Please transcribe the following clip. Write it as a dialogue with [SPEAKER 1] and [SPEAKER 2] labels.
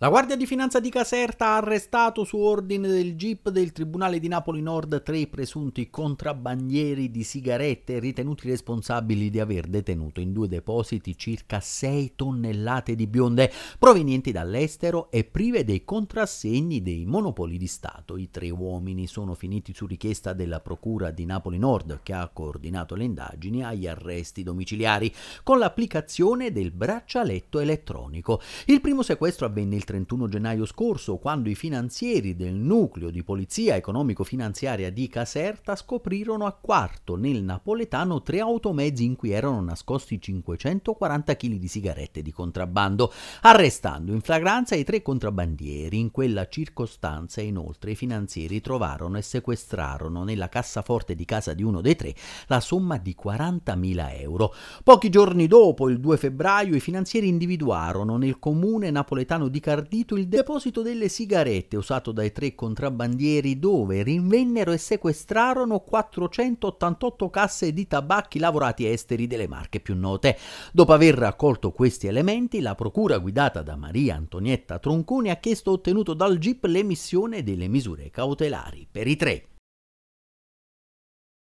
[SPEAKER 1] La Guardia di Finanza di Caserta ha arrestato su ordine del GIP del Tribunale di Napoli Nord tre presunti contrabbandieri di sigarette ritenuti responsabili di aver detenuto in due depositi circa 6 tonnellate di bionde provenienti dall'estero e prive dei contrassegni dei monopoli di Stato. I tre uomini sono finiti su richiesta della Procura di Napoli Nord che ha coordinato le indagini agli arresti domiciliari con l'applicazione del braccialetto elettronico. Il primo sequestro avvenne il 31 gennaio scorso, quando i finanzieri del nucleo di polizia economico-finanziaria di Caserta scoprirono a quarto nel napoletano tre automezzi in cui erano nascosti 540 kg di sigarette di contrabbando, arrestando in flagranza i tre contrabbandieri. In quella circostanza, inoltre, i finanzieri trovarono e sequestrarono nella cassaforte di casa di uno dei tre la somma di 40.000 euro. Pochi giorni dopo, il 2 febbraio, i finanzieri individuarono nel comune napoletano di Carrara ardito il deposito delle sigarette usato dai tre contrabbandieri dove rinvennero e sequestrarono 488 casse di tabacchi lavorati esteri delle marche più note. Dopo aver raccolto questi elementi, la procura guidata da Maria Antonietta Tronconi ha chiesto ottenuto dal GIP l'emissione delle misure cautelari per i tre.